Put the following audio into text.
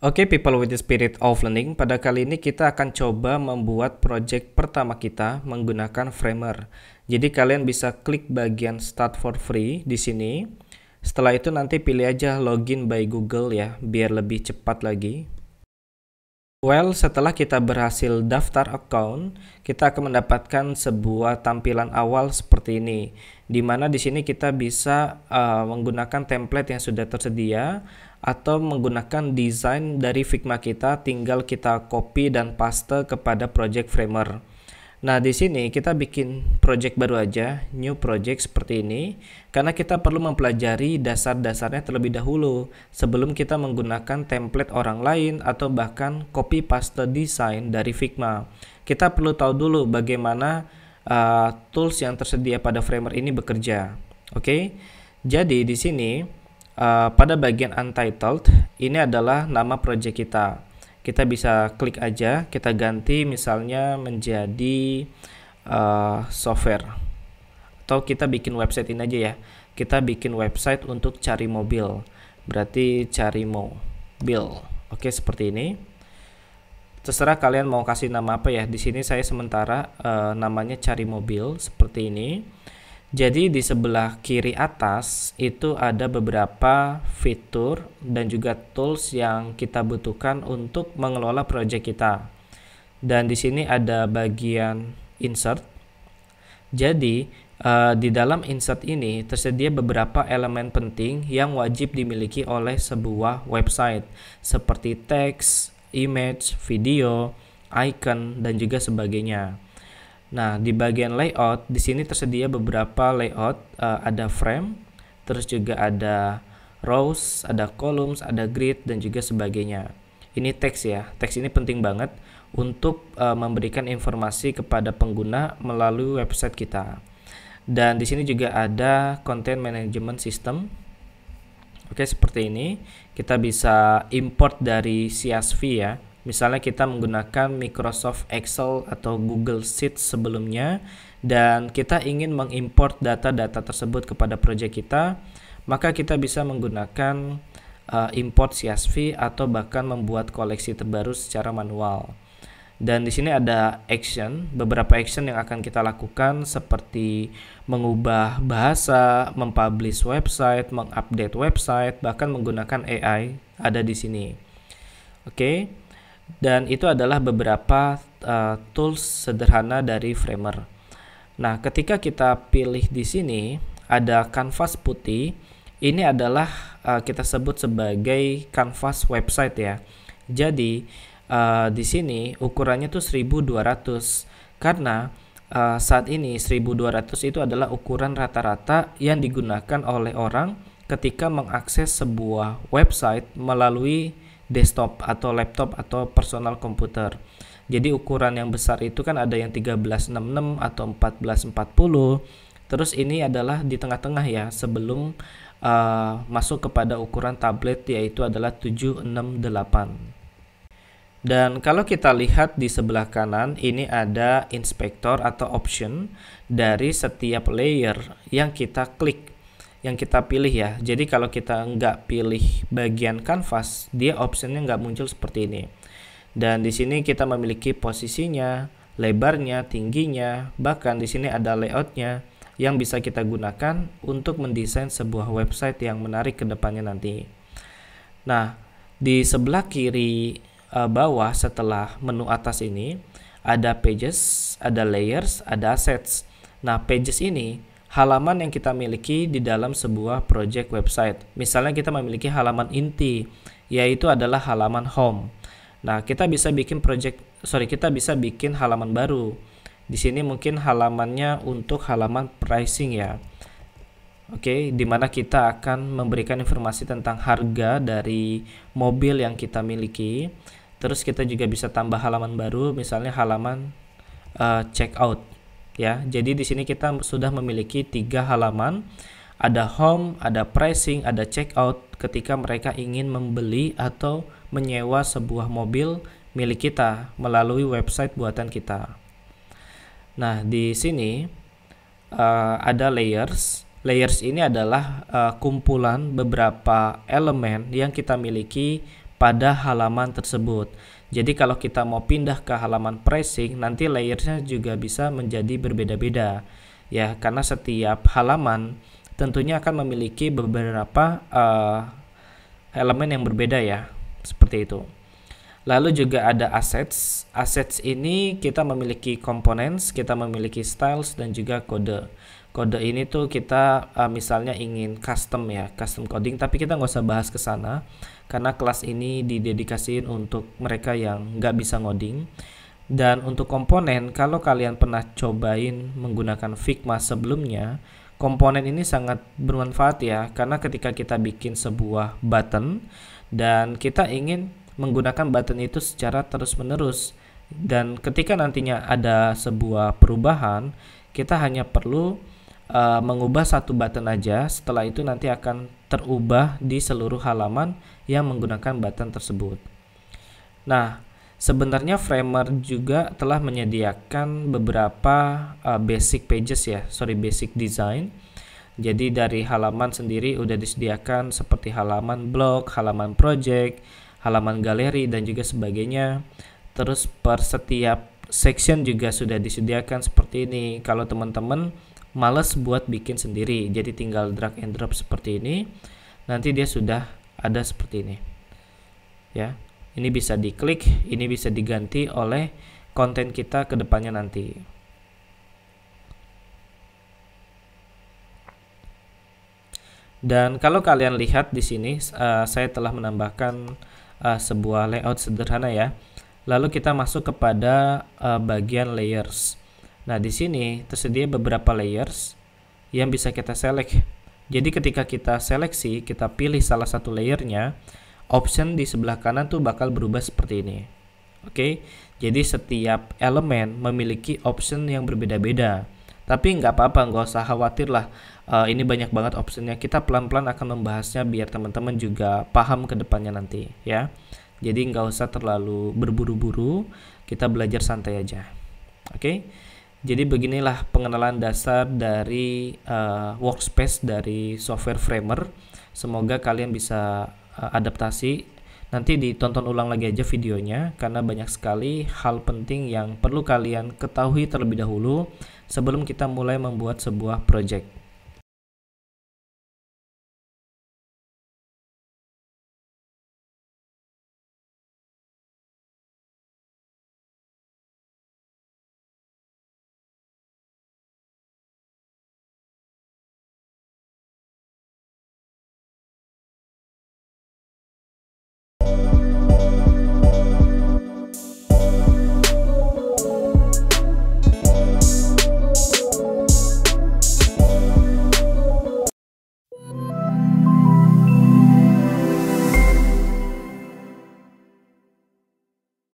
Oke okay, people with the spirit of learning, pada kali ini kita akan coba membuat project pertama kita menggunakan Framer. Jadi kalian bisa klik bagian start for free di sini. Setelah itu nanti pilih aja login by Google ya, biar lebih cepat lagi. Well, setelah kita berhasil daftar account, kita akan mendapatkan sebuah tampilan awal seperti ini. Di mana di sini kita bisa uh, menggunakan template yang sudah tersedia atau menggunakan desain dari Figma kita tinggal kita copy dan paste kepada project framer. Nah, di sini kita bikin project baru aja, new project seperti ini karena kita perlu mempelajari dasar-dasarnya terlebih dahulu sebelum kita menggunakan template orang lain atau bahkan copy paste desain dari Figma. Kita perlu tahu dulu bagaimana uh, tools yang tersedia pada framer ini bekerja. Oke. Okay? Jadi di sini Eh, pada bagian untitled ini adalah nama project kita kita bisa klik aja kita ganti misalnya menjadi uh, software atau kita bikin website ini aja ya kita bikin website untuk cari mobil berarti cari mobil oke seperti ini terserah kalian mau kasih nama apa ya di sini saya sementara uh, namanya cari mobil seperti ini jadi di sebelah kiri atas itu ada beberapa fitur dan juga tools yang kita butuhkan untuk mengelola project kita. Dan di sini ada bagian insert. Jadi uh, di dalam insert ini tersedia beberapa elemen penting yang wajib dimiliki oleh sebuah website seperti teks, image, video, icon dan juga sebagainya. Nah, di bagian layout, di sini tersedia beberapa layout, uh, ada frame, terus juga ada rows, ada columns, ada grid, dan juga sebagainya. Ini teks ya, teks ini penting banget untuk uh, memberikan informasi kepada pengguna melalui website kita. Dan di sini juga ada content management system. Oke, seperti ini. Kita bisa import dari CSV ya. Misalnya kita menggunakan Microsoft Excel atau Google Sheets sebelumnya dan kita ingin mengimport data-data tersebut kepada proyek kita, maka kita bisa menggunakan uh, import CSV atau bahkan membuat koleksi terbaru secara manual. Dan di sini ada action, beberapa action yang akan kita lakukan seperti mengubah bahasa, mempublish website, mengupdate website, bahkan menggunakan AI ada di sini. Oke. Okay. Dan itu adalah beberapa uh, tools sederhana dari Framer. Nah, ketika kita pilih di sini ada kanvas putih. Ini adalah uh, kita sebut sebagai kanvas website ya. Jadi uh, di sini ukurannya tuh 1200 karena uh, saat ini 1200 itu adalah ukuran rata-rata yang digunakan oleh orang ketika mengakses sebuah website melalui desktop atau laptop atau personal komputer. Jadi ukuran yang besar itu kan ada yang 1366 atau 1440. Terus ini adalah di tengah-tengah ya sebelum uh, masuk kepada ukuran tablet yaitu adalah 768. Dan kalau kita lihat di sebelah kanan ini ada inspector atau option dari setiap layer yang kita klik yang kita pilih ya. Jadi kalau kita nggak pilih bagian kanvas, dia optionnya nggak muncul seperti ini. Dan di sini kita memiliki posisinya, lebarnya, tingginya, bahkan di sini ada layoutnya yang bisa kita gunakan untuk mendesain sebuah website yang menarik ke depannya nanti. Nah, di sebelah kiri uh, bawah setelah menu atas ini ada pages, ada layers, ada assets. Nah, pages ini halaman yang kita miliki di dalam sebuah project website. Misalnya kita memiliki halaman inti, yaitu adalah halaman home. Nah, kita bisa bikin project sorry, kita bisa bikin halaman baru. Di sini mungkin halamannya untuk halaman pricing ya. Oke, okay, di mana kita akan memberikan informasi tentang harga dari mobil yang kita miliki. Terus kita juga bisa tambah halaman baru, misalnya halaman uh, eh, check ya. Jadi di sini kita sudah memiliki tiga halaman. Ada home, ada pricing, ada checkout ketika mereka ingin membeli atau menyewa sebuah mobil milik kita melalui website buatan kita. Nah, di sini uh, ada layers. Layers ini adalah uh, kumpulan beberapa elemen yang kita miliki pada halaman tersebut. Jadi kalau kita mau pindah ke halaman pricing, nanti layersnya juga bisa menjadi berbeda-beda. Ya, karena setiap halaman tentunya akan memiliki beberapa uh, elemen yang berbeda ya, seperti itu. Lalu juga ada assets. Assets ini kita memiliki components, kita memiliki styles dan juga kode kode ini tuh kita uh, misalnya ingin custom ya custom coding tapi kita nggak usah bahas ke sana karena kelas ini didedikasiin untuk mereka yang nggak bisa ngoding dan untuk komponen kalau kalian pernah cobain menggunakan Figma sebelumnya komponen ini sangat bermanfaat ya karena ketika kita bikin sebuah button dan kita ingin menggunakan button itu secara terus-menerus dan ketika nantinya ada sebuah perubahan kita hanya perlu uh, mengubah satu button aja. Setelah itu nanti akan terubah di seluruh halaman yang menggunakan button tersebut. Nah, sebenarnya Framer juga telah menyediakan beberapa uh, basic pages ya, sorry basic design. Jadi dari halaman sendiri udah disediakan seperti halaman blog, halaman project, halaman galeri dan juga sebagainya. Terus per setiap section juga sudah disediakan seperti ini. Kalau teman-teman males buat bikin sendiri jadi tinggal drag and drop seperti ini nanti dia sudah ada seperti ini ya ini bisa diklik ini bisa diganti oleh konten kita kedepannya nanti dan kalau kalian lihat di sini uh, saya telah menambahkan uh, sebuah layout sederhana ya lalu kita masuk kepada uh, bagian layers Nah, di sini tersedia beberapa layers yang bisa kita select. Jadi ketika kita seleksi, kita pilih salah satu layernya, option di sebelah kanan tuh bakal berubah seperti ini. Oke, jadi setiap elemen memiliki option yang berbeda-beda. Tapi nggak apa-apa, nggak usah khawatir lah. Uh, eh, ini banyak banget optionnya. Kita pelan-pelan akan membahasnya biar teman-teman juga paham ke depannya nanti, ya. Jadi nggak usah terlalu berburu-buru. Kita belajar santai aja. Oke. Okay? Jadi beginilah pengenalan dasar dari uh, workspace dari software Framer. Semoga kalian bisa uh, adaptasi. Nanti ditonton ulang lagi aja videonya karena banyak sekali hal penting yang perlu kalian ketahui terlebih dahulu sebelum kita mulai membuat sebuah project.